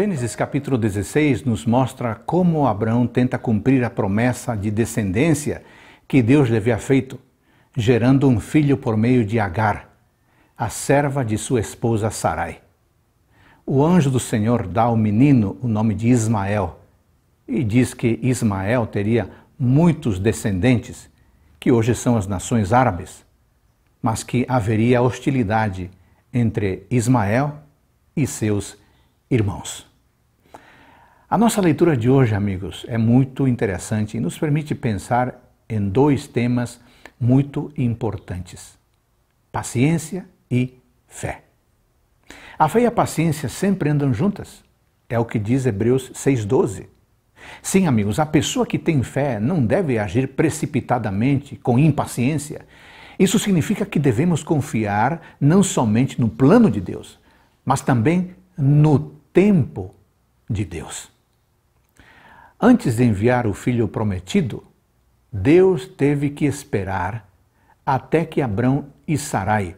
Gênesis capítulo 16 nos mostra como Abraão tenta cumprir a promessa de descendência que Deus lhe havia feito, gerando um filho por meio de Agar, a serva de sua esposa Sarai. O anjo do Senhor dá ao menino o nome de Ismael e diz que Ismael teria muitos descendentes, que hoje são as nações árabes, mas que haveria hostilidade entre Ismael e seus irmãos. A nossa leitura de hoje, amigos, é muito interessante e nos permite pensar em dois temas muito importantes: paciência e fé. A fé e a paciência sempre andam juntas. É o que diz Hebreus 6,12. Sim, amigos, a pessoa que tem fé não deve agir precipitadamente, com impaciência. Isso significa que devemos confiar não somente no plano de Deus, mas também no tempo de Deus. Antes de enviar o filho prometido, Deus teve que esperar até que Abrão e Sarai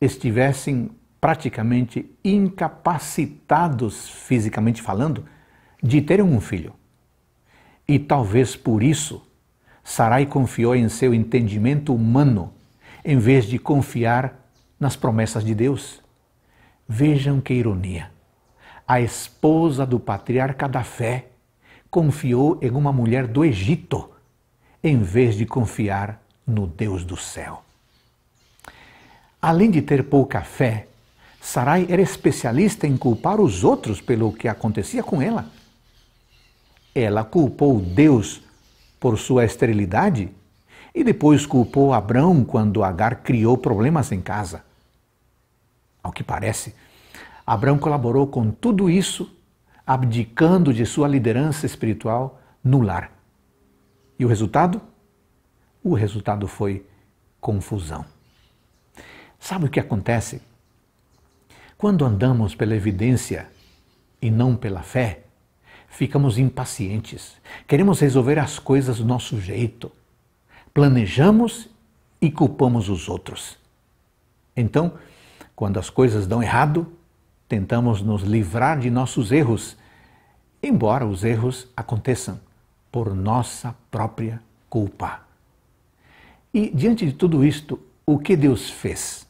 estivessem praticamente incapacitados, fisicamente falando, de terem um filho. E talvez por isso, Sarai confiou em seu entendimento humano, em vez de confiar nas promessas de Deus. Vejam que ironia. A esposa do patriarca da fé confiou em uma mulher do Egito, em vez de confiar no Deus do céu. Além de ter pouca fé, Sarai era especialista em culpar os outros pelo que acontecia com ela. Ela culpou Deus por sua esterilidade e depois culpou Abrão quando Agar criou problemas em casa. Ao que parece, Abrão colaborou com tudo isso abdicando de sua liderança espiritual no lar. E o resultado? O resultado foi confusão. Sabe o que acontece? Quando andamos pela evidência e não pela fé, ficamos impacientes, queremos resolver as coisas do nosso jeito, planejamos e culpamos os outros. Então, quando as coisas dão errado, tentamos nos livrar de nossos erros, embora os erros aconteçam por nossa própria culpa. E diante de tudo isto, o que Deus fez?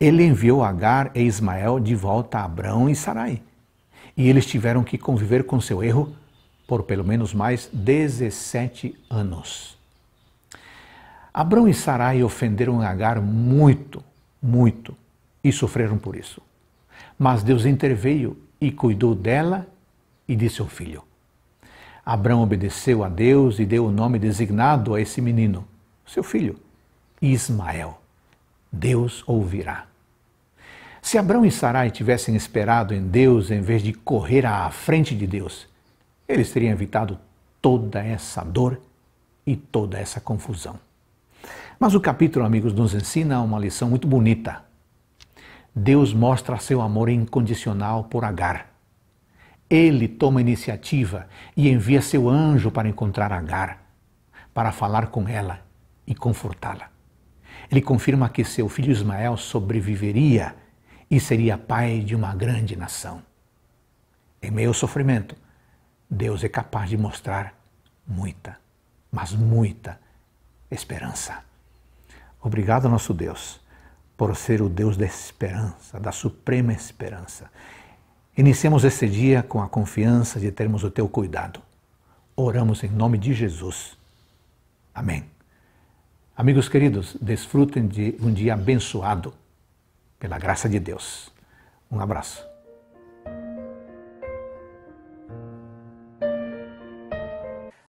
Ele enviou Agar e Ismael de volta a Abrão e Sarai. E eles tiveram que conviver com seu erro por pelo menos mais 17 anos. Abrão e Sarai ofenderam Agar muito, muito e sofreram por isso. Mas Deus interveio e cuidou dela e de seu filho. Abraão obedeceu a Deus e deu o nome designado a esse menino, seu filho, Ismael. Deus ouvirá. Se Abraão e Sarai tivessem esperado em Deus em vez de correr à frente de Deus, eles teriam evitado toda essa dor e toda essa confusão. Mas o capítulo, amigos, nos ensina uma lição muito bonita Deus mostra seu amor incondicional por Agar. Ele toma iniciativa e envia seu anjo para encontrar Agar, para falar com ela e confortá-la. Ele confirma que seu filho Ismael sobreviveria e seria pai de uma grande nação. Em meio ao sofrimento, Deus é capaz de mostrar muita, mas muita esperança. Obrigado, nosso Deus por ser o Deus da esperança, da suprema esperança. Iniciemos este dia com a confiança de termos o teu cuidado. Oramos em nome de Jesus. Amém. Amigos queridos, desfrutem de um dia abençoado pela graça de Deus. Um abraço.